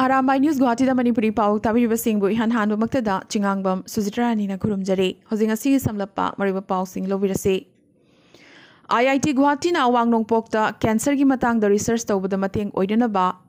आराम न्यूज गुवाहाटी मनपुरी पाव ताब इहान हाब मत चिंगांग सुजित्रानी खुरुमजरे हजिंग संलप मरब से आई आई टी गुवाहाटी अवा नोपोक कैंसर की मांग रिसर्च तब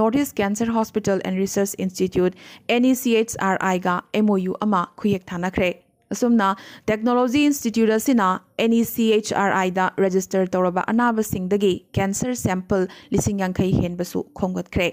North East cancer hospital and research institute N E C H R I M O U अम खुएक थाख्रे टेक्नोलॉजी इंस्टीट्यूट असन N E H R I register तौर अनाब कैंसर सैंपल लिंग याखई हेनबू खोंगे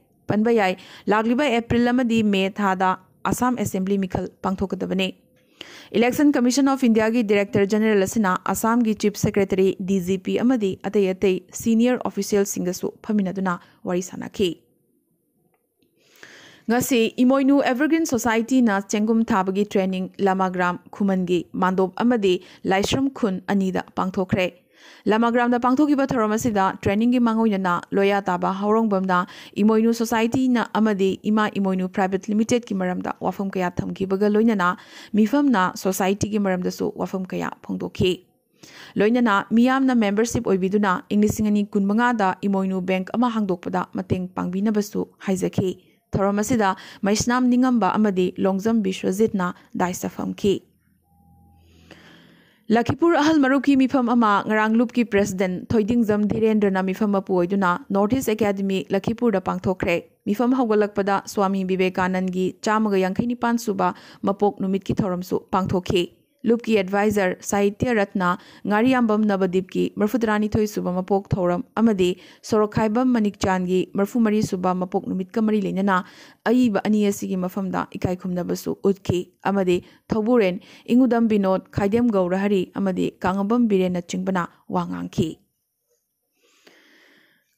पनब याय लाब एप्रिल मे था असम असेंबली मिखल इलेक्शन कमीशन ऑफ इंडिया की डायरेक्टर जनरल असम की चीफ सेक्रेटरी डीजीपी अतय अत सीनियर ऑफिशियल फमी सी इमोनु एवरग्रीन सोसाइटी ना चेंगुम थाबगी ट्रेनिंग लामाग्राम खुमन की मांडोब लाइश्रम खुन अनीदा पांथोखे ꯂꯃꯒ꯭ꯔꯥꯝꯗ ꯄꯥꯡꯊꯣꯛꯈꯤꯕ ꯊꯧꯔꯝ ꯑꯁꯤꯗ ꯇ꯭ꯔꯦꯅꯤꯡꯒꯤ ꯃꯥꯡꯑꯣꯏꯅꯅ ꯂꯣꯌꯥ ꯇꯥꯕ ꯍꯧꯔꯣꯡꯕꯝꯅ ꯏꯃꯣꯏꯅꯨ ꯁꯣꯁꯥꯏꯇꯤꯅ ꯑꯃꯗꯤ ꯏꯃꯥ ꯏꯃꯣꯏꯅꯨ ꯄ꯭ꯔꯥꯏꯚꯦꯠ ꯂꯤꯃꯤꯇꯦꯠꯀꯤ ꯃꯔꯝꯗ ꯋꯥꯐꯝ ꯀꯌꯥ ꯊꯝꯈꯤꯕꯒ ꯂꯣꯏꯅꯅ ꯃꯤꯐꯝꯅ ꯁꯣꯁꯥꯏꯇꯤꯒꯤ ꯃꯔꯝꯗꯁꯨ ꯋꯥꯐꯝ ꯀꯌꯥ ꯐꯣꯡꯗꯣꯛꯈꯤ ꯂꯣꯏꯅꯅ ꯃꯤꯌꯥꯝꯅ ꯃꯦꯝꯕꯔꯁꯤꯞ ꯑꯣꯏꯕꯤꯗꯨꯅ ꯏꯪ ꯂꯤꯁꯤꯡ ꯑꯅꯤ ꯀꯨꯟꯃꯉꯥꯗ ꯏꯃꯣꯏꯅꯨ ꯕꯦꯡꯛ ꯑꯃ ꯍꯥꯡꯗꯣꯛꯄꯗ ꯃꯇꯦꯡ ꯄꯥꯡꯕꯤꯅꯕꯁꯨ ꯍꯥꯏꯖꯈꯤ ꯊꯧꯔꯝ ꯑꯁꯤꯗ ꯃꯩꯁꯅꯥꯝ ꯅꯤꯡꯉꯝꯕ ꯑꯃꯗꯤ ꯂꯣꯡꯖꯝ ꯕꯤꯁ꯭ꯋꯖꯤꯠꯅ ꯗꯥꯏꯁ ꯐꯝꯈꯤ Lakhipur Ahal Marukhi Mifam Ama Ngarang Loop ki President Thoiding Zam Dhirendra na Mifam Apu Aiduna Northeast Academy Lakhipur da Pangthokre Mifam Hawalakpada Swami Vivekanand gi 195 suba Mapok Numit ki thoram su Pangthokhe लुप की adviser Sahitya Ratna गारीम Navdeep की मरफुदरानी थोई सुबा मपोक थौरम सोरखाइब मनिकचान की मरफू मरी सुब मपोक का मरी लेना अब मफम इकाई खुमु उत्खी थबूरें इंगुदम विनोद खाइदम गौरहरी कांगबम बीरें चिंबना वांगी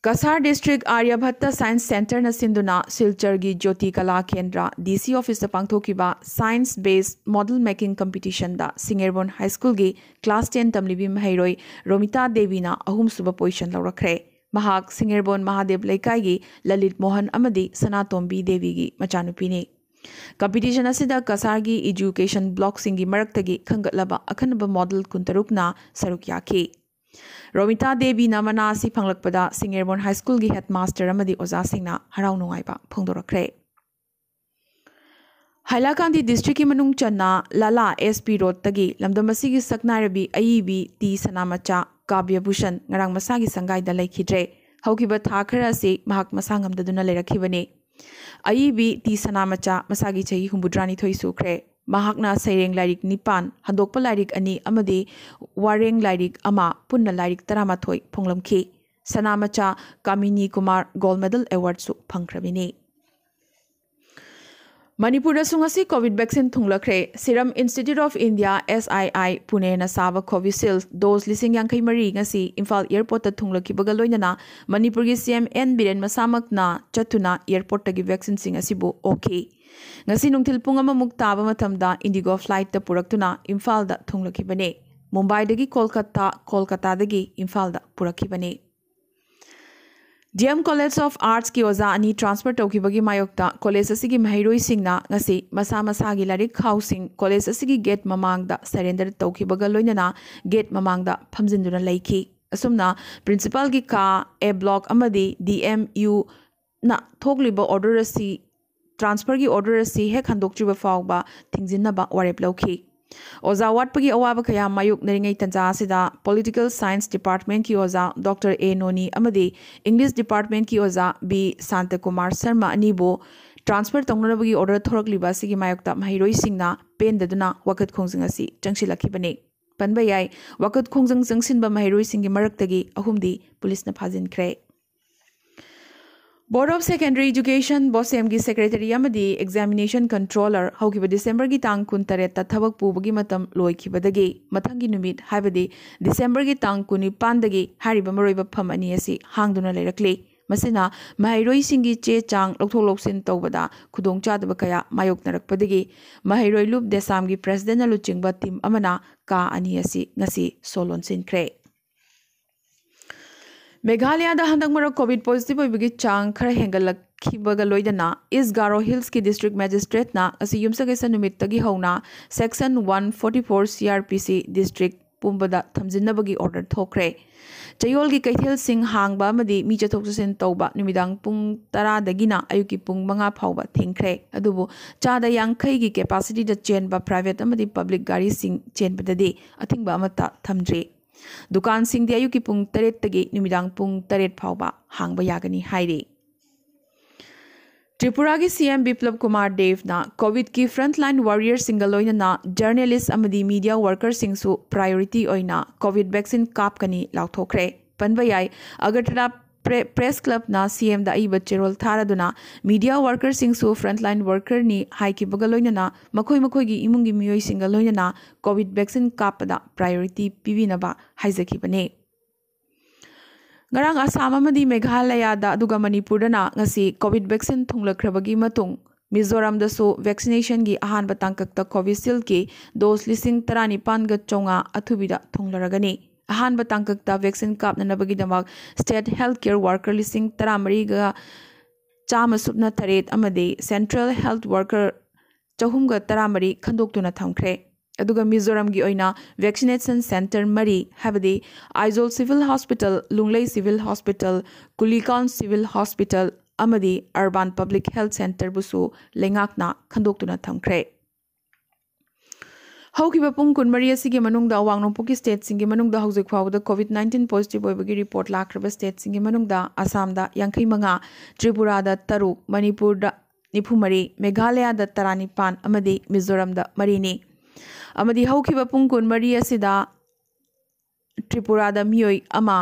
कसार डिस्ट्रिक आर्यभत्त साइंस सेंटर सिंधुना सिलचर ज्योति कला केंद्र डीसी ऑफिस पांथोकीबा science based model making competition सिंगेरबोन हाई स्कूल की क्लास टेन तमलीबी महरोई रोमिता देवी अहम सुब पोजिशन लौरखे महाक सिंगेरबोन महादेव लेकाई की ललित मोहन सनातोंबी देवी की मचानुपी मचानुपीने कसार की ꯀꯁꯥꯔꯒꯤ ब्लॉक ꯕ꯭ꯂꯣꯛꯁꯤꯡꯒꯤ ꯃꯔꯛꯇꯒꯤ ꯈꯟꯒꯠꯂꯕ ꯑꯈꯟꯅꯕ ꯃꯣꯗꯜ ꯀꯨꯟꯇꯔꯨꯛꯅ ꯁꯔꯨꯛ ꯌꯥꯈꯤ ꯔꯣꯃꯤꯇꯥ ꯗꯦꯕꯤ ꯅꯃꯅꯥ ꯑꯁꯤ ꯐꯪꯂꯛꯄꯗ ꯁꯤꯡꯉꯦꯔꯃꯣꯟ ꯍꯥꯏ ꯁ꯭ꯀꯨꯜꯒꯤ ꯍꯦꯗ ꯃꯥꯁꯇꯔ ꯑꯃꯗꯤ ꯑꯣꯖꯥꯁꯤꯡꯅ ꯍꯔꯥꯎ ꯅꯨꯡꯉꯥꯏꯕ ꯐꯣꯡꯗꯣꯔꯛꯈ꯭ꯔꯦ ꯍꯥꯏꯂꯥꯀꯥꯟꯗꯤ ꯗꯤꯁꯇ꯭ꯔꯤꯛꯀꯤ ꯃꯅꯨꯡ ꯆꯟꯅ ꯂꯥꯂꯥ ꯑꯦꯁ ꯄꯤ ꯔꯣꯗꯇꯒꯤ ꯂꯝꯗꯝ ꯑꯁꯤꯒꯤ ꯁꯛꯅꯥꯏꯔꯕꯤ ꯑꯏꯕꯤ ꯇꯤ ꯁꯅꯥꯃꯆꯥ ꯀꯥꯕ꯭ꯌꯚꯨꯁꯟ ꯉꯔꯥꯡ ꯃꯁꯥꯒꯤ ꯁꯪꯒꯥꯏꯗ ꯂꯩꯈꯤꯗ꯭ꯔꯦ ꯍꯧꯈꯤꯕ ꯊꯥ ꯈꯔ ꯑꯁꯤ ꯃꯍꯥꯛ ꯃꯁꯥ ꯉꯝꯗꯗꯨꯅ ꯂꯩꯔꯛꯈꯤꯕꯅꯤ ꯑꯏꯕꯤ ꯇꯤ ꯁꯅꯥꯃꯆꯥ ꯃꯁꯥꯒꯤ ꯆꯍꯤ ꯍꯨꯝꯐꯨꯇꯔꯥꯅꯤꯊꯣꯏ ꯁꯨꯈ꯭ꯔꯦ सैरेंग लाइक निपान हदोप लाइक वरें वारें लाइक पुनः लाइक तरह फोलमी सनामचा कामिनी कुमार गोल मेडल एवार्डसु फंग्रबी मनपुर कोविड वैक्सीन थूलख्रे serum institute of India S I I Pune साब कोविशील दोस लिंग यांख मरी इम्फा एयरपोर्ट थूलखना मनपुर की सीएम एन बीरेन मसाक चतुना एयरपोर्ट की वैक्सीन ओके ꯉꯁꯤ ꯅꯨꯡꯊꯤꯜ ꯄꯨꯡ ꯑꯃꯃꯨꯛ ꯇꯥꯕ ꯃꯇꯝꯗ ꯏꯟꯗꯤꯒꯣ ꯐ꯭ꯂꯥꯏꯠꯇ ꯄꯨꯔꯛꯇꯨꯅ ꯏꯝꯐꯥꯜꯗ ꯊꯨꯡꯂꯛꯈꯤꯕꯅꯤ ꯃꯨꯝꯕꯥꯏꯗꯒꯤ ꯀꯣꯜꯀꯇꯥ ꯀꯣꯜꯀꯇꯥꯗꯒꯤ ꯏꯝꯐꯥꯜꯗ ꯄꯨꯔꯛꯈꯤꯕꯅꯤ ꯗꯤ ꯑꯦꯝ ꯀꯣꯂꯦꯖ ꯑꯣꯐ ꯑꯥꯔꯠꯁꯀꯤ ꯑꯣꯖꯥ ꯑꯅꯤ ꯇ꯭ꯔꯥꯟꯁꯐꯔ ꯇꯧꯈꯤꯕꯒꯤ ꯃꯥꯌꯣꯛꯇ ꯀꯣꯂꯦꯖ ꯑꯁꯤꯒꯤ ꯃꯍꯩꯔꯣꯏꯁꯤꯡꯅ ꯉꯁꯤ ꯃꯁꯥ ꯃꯁꯥꯒꯤ ꯂꯥꯏꯔꯤꯛ ꯈꯥꯎꯁꯤꯡ ꯀꯣꯂꯦꯖ ꯑꯁꯤꯒꯤ ꯒꯦꯠ ꯃꯃꯥꯡꯗ ꯁꯔꯦꯟꯗꯔ ꯇꯧꯈꯤꯕꯒ ꯂꯣꯏꯅꯅ ꯒꯦꯠ ꯃꯃꯥꯡꯗ ꯐꯝꯖꯤꯟꯗꯨꯅ ꯂꯩꯈꯤ ꯑꯁꯨꯝꯅ ꯄ꯭ꯔꯤꯟꯁꯤꯄꯥꯜꯒꯤ ꯀꯥ ꯑꯦ ꯕ꯭ꯂꯣꯛ ꯑꯃꯗꯤ ꯗꯤ ꯑꯦꯝ ꯌꯨ ꯅ ꯊꯣꯛꯂꯤꯕ ꯑꯣꯔꯗꯔ ꯑꯁꯤ ट्रांसफर की ऑर्डर से खदोचुब फाउब थिजीनब वेप लौखी ओजा वाटप की अवाब क्या मायुक्नरी तंजाद पोलिटिकल सैंस डिपार्टमेंट की ओजा डॉक्टर ए नोनी इंग्लिश डिपार्टमेंट की ओजा बी शांत कुमार शर्मा अनीब ट्रांसफर तौर की ओर थोड़ी मायुक्त महरों पेंदना वखत खोजिंग चंसीलखने पनब यह वखत खोज चंसीब महरों की मरक्त अहमदी पुलिस फाजिख्रे board of secondary education BOSEM की सेक्रेटरी एक्जामिनेशन कंट्रोलर होगी डिसेंबर की तांग कुन तरक पुबम लोखीबदे मतंगीबर की तांग कुनिपानी मोब फम अनी हांगे मैरोसी चे चांग लौथोलोसी तौबद खुद चाद कया मायोनरपदी महरोलूप देसाम की प्रेसीडें लुचिब तीम का अनी सोलोन सिंख्रे मेघालय कोविड पॉजिटिव होगी चांग खर लोदना इस गारो हिल्स की डिस्ट्रिक्ट मजिस्ट्रेट ना यूसगे नुमितगी हौना section one forty four C R P C district पुबद थम्जनबी ऑर्डर थोखे चयोल की कईथेल हांग चथ चुसी तब तरदगी पाव थे अब चाद यांखई कैपासीटी चेन्ब प्राइवेट पब्लिक गाड़ी चेनबदे अथिबा थम्रे दुकान सिंह दे आयुकी पुंग तरेट तगे निमिदांग पुंग तरेट फाव बा हांग बा यागनी हाइरे त्रिपुरा के सीएम बिप्लब कुमार देव कोविड की फ्रंटलाइन वॉरियर सिंगल लोइन ना मीडिया वर्कर सिंह सु प्रायोरिटी ओइना कोविड वैक्सीन काप कनी लाउथोखरे पनबयाय अगरतरा ꯄ꯭ꯔꯦ ꯄ꯭ꯔꯦꯁ ꯀ꯭ꯂꯕꯅ ꯁꯤ ꯑꯦꯝꯗ ꯑꯏꯕ ꯆꯦꯔꯣꯜ ꯊꯥꯔꯗꯨꯅ ꯃꯤꯗꯤꯌꯥ ꯋꯥꯔꯀꯔꯁꯤꯡꯁꯨ ꯐ꯭ꯔꯟꯠꯂꯥꯏꯟ ꯋꯥꯔꯀꯔꯅꯤ ꯍꯥꯏꯈꯤꯕꯒ ꯂꯣꯏꯅꯅ ꯃꯈꯣꯏ ꯃꯈꯣꯏꯒꯤ ꯏꯃꯨꯡꯒꯤ ꯃꯤꯑꯣꯏꯁꯤꯡꯒ ꯂꯣꯏꯅꯅ ꯀꯣꯚꯤꯗ ꯚꯦꯛꯁꯤꯟ ꯀꯥꯞꯄꯗ ꯄ꯭ꯔꯥꯏꯌꯣꯔꯤꯇꯤ ꯄꯤꯕꯤꯅꯕ ꯍꯥꯏꯖꯈꯤꯕꯅꯤ ꯉꯔꯥꯡ ꯑꯁꯥꯝ ꯑꯃꯗꯤ ꯃꯦꯘꯥꯂꯌꯥꯗ ꯑꯗꯨꯒ ꯃꯅꯤꯄꯨꯔꯗꯅ ꯉꯁꯤ ꯀꯣꯚꯤꯗ ꯚꯦꯛꯁꯤꯟ ꯊꯨꯡꯂꯛꯈ꯭ꯔꯕꯒꯤ ꯃꯇꯨꯡ ꯃꯤꯖꯣꯔꯥꯝꯗꯁꯨ ꯚꯦꯛꯁꯤꯅꯦꯁꯟꯒꯤ ꯑꯍꯥꯟꯕ ꯇꯥꯡꯀꯛꯇ ꯀꯣꯚꯤꯁꯤꯜꯒꯤ ꯗꯣꯁ ꯂꯤꯁꯤꯡ ꯇꯔꯥꯅꯤꯄꯥꯟꯒ ꯆꯥꯝꯃꯉꯥ ꯑꯊꯨꯕꯤꯗ ꯊꯨꯡꯂꯔꯒꯅꯤ ꯑꯍꯥꯟꯕ ꯇꯥꯡꯀꯛꯇ ꯚꯦꯛꯁꯤꯟ ꯀꯥꯞꯅꯅꯕꯒꯤꯗꯃꯛ ꯏꯁꯇꯦꯠ ꯍꯦꯜꯠ ꯀꯦꯌꯔ ꯋꯥꯔꯀꯔ ꯂꯤꯁꯤꯡ ꯇꯔꯥꯃꯔꯤꯒ ꯆꯥꯝꯃ ꯁꯨꯞꯅ ꯇꯔꯦꯠ ꯑꯃꯗꯤ ꯁꯦꯟꯇ꯭ꯔꯦꯜ ꯍꯦꯜꯠ ꯋꯥꯔꯀꯔ ꯆꯍꯨꯝꯒ ꯇꯔꯥꯃꯔꯤ ꯈꯟꯗꯣꯛꯇꯨꯅ ꯊꯝꯈ꯭ꯔꯦ ꯑꯗꯨꯒ ꯃꯤꯖꯣꯔꯥꯝꯒꯤ ꯑꯣꯏꯅ ꯚꯦꯛꯁꯤꯅꯦꯁꯟ ꯁꯦꯟꯇꯔ ꯃꯔꯤ ꯍꯥꯏꯕꯗꯤ Aizawl civil hospital Lunglei civil hospital Kulikawn civil hospital ꯑꯃꯗꯤ ꯑꯔꯕꯥꯟ ꯄꯕ꯭ꯂꯤꯛ ꯍꯦꯜꯠ ꯁꯦꯟꯇꯔꯕꯨꯁꯨ ꯂꯩꯉꯥꯛꯅ ꯈꯟꯗꯣꯛꯇꯨꯅ ꯊꯝꯈ꯭ꯔꯦ ꯍꯧꯈꯤꯕ ꯄꯨꯡ ꯀꯨꯟꯃꯔꯤ ꯑꯁꯤꯒꯤ ꯃꯅꯨꯡꯗ ꯑꯋꯥꯡ ꯅꯣꯡꯄꯣꯛꯀꯤ ꯁ꯭ꯇꯦꯠꯁꯤꯡꯒꯤ ꯃꯅꯨꯡꯗ ꯍꯧꯖꯤꯛ ꯐꯥꯎꯕꯗ ꯀꯣꯚꯤꯗ ꯅꯥꯏꯟꯇꯤꯟ ꯄꯣꯖꯤꯇꯤꯚ ꯑꯣꯏꯕꯒꯤ ꯔꯤꯄꯣꯔꯠ ꯂꯥꯛꯈ꯭ꯔꯕ ꯁ꯭ꯇꯦꯠꯁꯤꯡꯒꯤ ꯃꯅꯨꯡꯗ ꯑꯁꯥꯝꯗ ꯌꯥꯡꯈꯩ ꯃꯉꯥ ꯇ꯭ꯔꯤꯄꯨꯔꯥꯗ ꯇꯔꯨꯛ ꯃꯅꯤꯄꯨꯔꯗ ꯅꯤꯐꯨꯃꯔꯤ ꯃꯦꯘꯥꯂꯌꯥꯗ ꯇꯔꯥꯅꯤꯄꯥꯟ ꯑꯃꯗꯤ ꯃꯤꯖꯣꯔꯥꯝꯗ ꯃꯔꯤꯅꯤ ꯑꯃꯗꯤ ꯍꯧꯈꯤꯕ ꯄꯨꯡ ꯀꯨꯟꯃꯔꯤ ꯑꯁꯤꯗ ꯇ꯭ꯔꯤꯄꯨꯔꯥꯗ ꯃꯤꯑꯣꯏ ꯑꯃ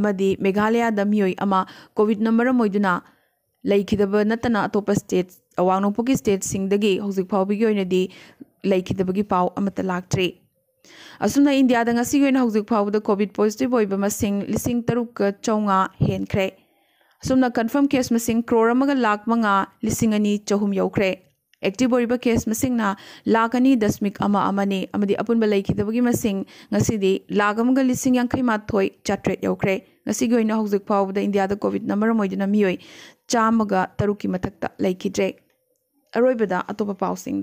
ꯑꯃꯗꯤ ꯃꯦꯘꯥꯂꯌꯥꯗ ꯃꯤꯑꯣꯏ ꯑꯃ ꯀꯣꯚꯤꯗꯅ ꯃꯔꯝ ꯑꯣꯏꯗꯨꯅ ꯂꯩꯈꯤꯗꯕ ꯅꯠꯇꯅ ꯑꯇꯣꯞꯄ ꯁ꯭ꯇꯦꯠ ꯑꯋꯥꯡ ꯅꯣꯡꯄꯣꯛꯀꯤ ꯁ꯭ꯇꯦꯠꯁꯤꯡꯗꯒꯤ ꯍꯧꯖꯤꯛ ꯐꯥꯎꯕꯒꯤ ꯑꯣꯏꯅꯗꯤ पाउट लाट्रे असमना इंडिया कोविड पॉजिटिव होब लिंग तरुक चौंगा हेंख्रे असमना कन्फर्म केस मसिंग क्रोर लाख मा लिंग चहुम यौख्रे एक्टिव होब केस मसिंग लाख अनी दशमिक अपुन लेखीदी लाख लिंग यांखमाथ चाट्रेट यौख्रे होब इंडिया कोविड नमरमोदन मोय चाम तरुक मधक्त लेखिद्रे अरब पाउसी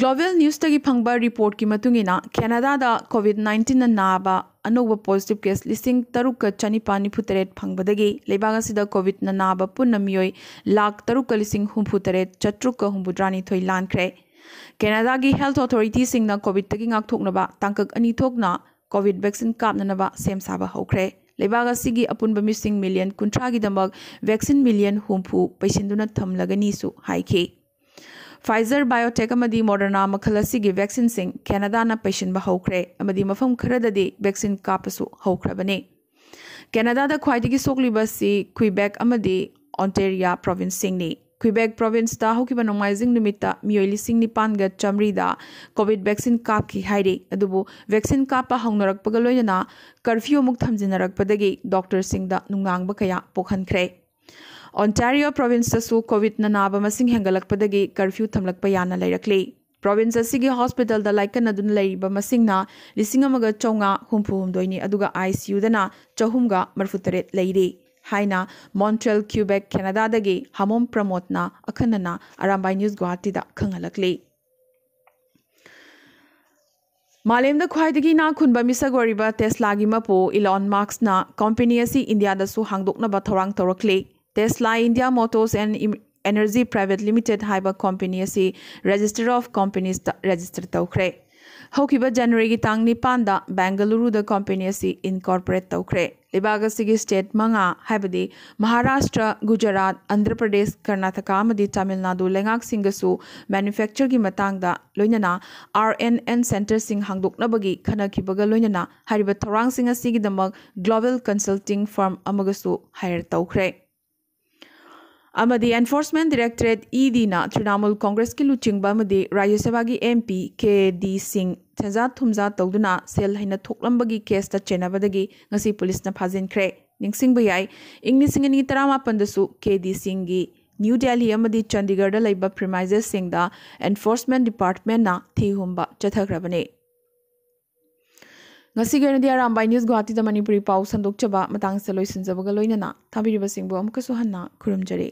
ꯒ꯭ꯂꯣꯕꯦꯜ ꯅ꯭ꯌꯨꯁꯇꯒꯤ ꯐꯪꯕ ꯔꯤꯄꯣꯔꯠꯀꯤ ꯃꯇꯨꯡꯏꯟꯅ ꯀꯦꯅꯥꯗꯥꯗ ꯀꯣꯚꯤꯗ ꯅꯥꯏꯟꯇꯤꯟꯅ ꯅꯥꯕ ꯑꯅꯧꯕ ꯄꯣꯖꯤꯇꯤꯚ ꯀꯦꯁ ꯂꯤꯁꯤꯡ ꯇꯔꯨꯛꯀ ꯆꯅꯤꯄꯥꯜ ꯅꯤꯐꯨꯇꯔꯦꯠ ꯐꯪꯕꯗꯒꯤ ꯂꯩꯕꯥꯛ ꯑꯁꯤꯗ ꯀꯣꯚꯤꯗꯅ ꯅꯥꯕ ꯄꯨꯟꯅ ꯃꯤꯑꯣꯏ ꯂꯥꯈ ꯇꯔꯨꯛꯀ ꯂꯤꯁꯤꯡ ꯍꯨꯝꯐꯨꯇꯔꯦꯠ ꯆꯥꯇ꯭ꯔꯨꯛꯀ ꯍꯨꯝꯐꯨꯇꯔꯥꯅꯤꯊꯣꯏ ꯂꯥꯟꯈ꯭ꯔꯦ ꯀꯦꯅꯥꯗꯥꯒꯤ ꯍꯦꯜꯊ ꯑꯣꯊꯣꯔꯤꯇꯤꯁꯤꯡꯅ ꯀꯣꯚꯤꯗꯇꯒꯤ ꯉꯥꯛꯊꯣꯛꯅꯕ ꯇꯥꯡꯀꯛ ꯑꯅꯤ ꯊꯣꯛꯅ ꯀꯣꯚꯤꯗ ꯚꯦꯛꯁꯤꯟ ꯀꯥꯞꯅꯅꯕ ꯁꯦꯝ ꯁꯥꯕ ꯍꯧꯈ꯭ꯔꯦ ꯂꯩꯕꯥꯛ ꯑꯁꯤꯒꯤ ꯑꯄꯨꯟꯕ ꯃꯤꯁꯤꯡ ꯃꯤꯂꯤꯌꯟ ꯀꯨꯟꯊ꯭ꯔꯥꯒꯤꯗꯃꯛ ꯚꯦꯛꯁꯤꯟ ꯃꯤꯂꯤꯌꯟ ꯍꯨꯝꯐꯨ ꯄꯩꯁꯤꯟꯗꯨꯅ ꯊꯝꯂꯒꯅꯤꯁꯨ ꯍꯥꯏꯈꯤ फाइजर बायोटेक मोडरना मखल वैक्सीन कैनदान पैसबे मौम खरदी वैक्सीन काप्रबने कैनदाद खाई सोली क्वीबेक ओंटेरिया प्रोवेंसी क्वीबेक प्रोवेंसदा नोजिंगय लिंग निपानग चमरीद कोविड वैक्सीन कापकी वैक्सीन काप हौनरपना कर्फ्यू अमुक थमजनरपदी डॉक्टर नुगंब कया पोखनख्रे अन्टायो पोभिन्स कट्स हेगल करफ्यु थपले प्रोभिन्सी होस्ताल लाइक नस चम हम्फुहुम्दैनी आइसुद चहुम मरफुतरेटलेन्ट्रेल क्युबे क्यादा हमोम प्रमोदन अख्नन अरामुस गुवाहाटी खाइदिना न खुन मस तेसला मपू इल मर्क्स कम्पेनी इन्डिया हाम्रो तौर तौरले Tesla India motors and energy private limited ꯍꯥꯏꯕ ꯀꯝꯄꯦꯅꯤ ꯑꯁꯤ ꯔꯦꯖꯤꯁꯇꯔ ꯑꯣꯐ ꯀꯝꯄꯦꯅꯤꯁꯇ ꯔꯦꯖꯤꯁꯇꯔ ꯇꯧꯈ꯭ꯔꯦ ꯍꯧꯈꯤꯕ ꯖꯅꯋꯥꯔꯤꯒꯤ ꯇꯥꯡ ꯅꯤꯄꯥꯟꯗ ꯕꯦꯡꯒꯂꯨꯔꯨꯗ ꯀꯝꯄꯦꯅꯤ ꯑꯁꯤ ꯏꯟꯀꯣꯔꯄꯣꯔꯦꯠ ꯇꯧꯈ꯭ꯔꯦ ꯂꯩꯕꯥꯛ ꯑꯁꯤꯒꯤ ꯁ꯭ꯇꯦꯠ ꯃꯉꯥ ꯍꯥꯏꯕꯗꯤ ꯃꯍꯥꯔꯥꯁꯇ꯭ꯔ ꯒꯨꯖꯔꯥꯠ ꯑꯟꯙ꯭ꯔ ꯄ꯭ꯔꯗꯦꯁ ꯀꯔꯅꯥꯇꯀꯥ ꯑꯃꯗꯤ ꯇꯥꯃꯤꯜ ꯅꯥꯗꯨ ꯂꯩꯉꯥꯛꯁꯤꯡꯒꯁꯨ ꯃꯦꯅꯨꯐꯦꯛꯆꯔꯒꯤ ꯃꯇꯥꯡꯗ ꯂꯣꯏꯅꯅ ꯑꯥꯔ ꯑꯦꯟ ꯑꯦꯟ ꯁꯦꯟꯇꯔꯁꯤꯡ ꯍꯥꯡꯗꯣꯛꯅꯕꯒꯤ ꯈꯟꯅꯈꯤꯕꯒ ꯂꯣꯏꯅꯅ ꯍꯥꯏꯔꯤꯕ ꯊꯧꯔꯥꯡꯁꯤꯡ ꯑꯁꯤꯒꯤꯗꯃꯛ ꯒ꯭ꯂꯣꯕꯦꯜ ꯀꯟꯁꯜꯇꯤꯡ ꯐꯥꯔꯝ ꯑꯃꯒꯁꯨ ꯍꯥꯌꯔ ꯇꯧꯈ꯭ꯔꯦ ꯑꯃꯗꯤ ꯑꯦꯟꯐꯣꯔꯁꯃꯦꯟ ꯗꯤꯔꯦꯛꯇꯔꯦꯠ ꯏꯗꯤꯅ ꯇ꯭ꯔꯤꯅꯥꯃꯨꯜ ꯀꯣꯡꯒ꯭ꯔꯦꯁꯀꯤ ꯂꯨꯆꯤꯡꯕ ꯑꯃꯗꯤ ꯔꯥꯖ꯭ꯌ ꯁꯚꯥꯒꯤ ꯑꯦꯝ ꯄꯤ ꯀꯦ ꯗꯤ ꯁꯤꯡ ꯁꯦꯟꯖꯥ ꯊꯨꯝꯖꯥ ꯇꯧꯗꯨꯅ ꯁꯦꯜ ꯍꯩꯅ ꯊꯣꯛꯂꯝꯕꯒꯤ ꯀꯦꯁꯇ ꯆꯦꯟꯅꯕꯗꯒꯤ ꯉꯁꯤ ꯄꯨꯂꯤꯁꯅ ꯐꯥꯖꯤꯟꯈ꯭ꯔꯦ ꯅꯤꯡꯁꯤꯡꯕ ꯌꯥꯏ ꯏꯪ ꯂꯤꯁꯤꯡ ꯑꯅꯤ ꯇꯔꯥꯃꯥꯄꯟꯗꯁꯨ ꯀꯦ ꯗꯤ ꯁꯤꯡꯒꯤ ꯅ꯭ꯌꯨ ꯗꯦꯜꯂꯤ ꯑꯃꯗꯤ ꯆꯟꯗꯤꯒꯔꯗ ꯂꯩꯕ ꯄ꯭ꯔꯤꯃꯥꯏꯖꯦꯁꯁꯤꯡꯗ ꯑꯦꯟꯐꯣꯔꯁꯃꯦꯟ ꯗꯤꯄꯥꯔꯠꯃꯦꯟꯅ ꯊꯤ ꯍꯨꯝꯕ ꯆꯠꯊꯈ꯭ꯔꯕꯅꯤ ꯉꯁꯤꯒꯤ ꯑꯣꯏꯅꯗꯤ ꯑꯔꯥꯝꯕꯥꯏ ꯅ꯭ꯌꯨꯁ ꯒꯨꯋꯥꯍꯥꯇꯤꯗ ꯃꯅꯤꯄꯨꯔꯤ ꯄꯥꯎ ꯁꯟꯗꯣꯛꯆꯕ ꯃꯇꯥꯡꯁꯤꯗ ꯂꯣꯏꯁꯤꯟꯖꯕꯒ ꯂꯣꯏꯅꯅ ꯊꯥꯕꯤꯔꯤꯕꯁꯤꯡꯕꯨ ꯑꯃꯨꯛꯀꯁꯨ ꯍꯟꯅ ꯈꯨꯔꯨꯝꯖꯔꯤ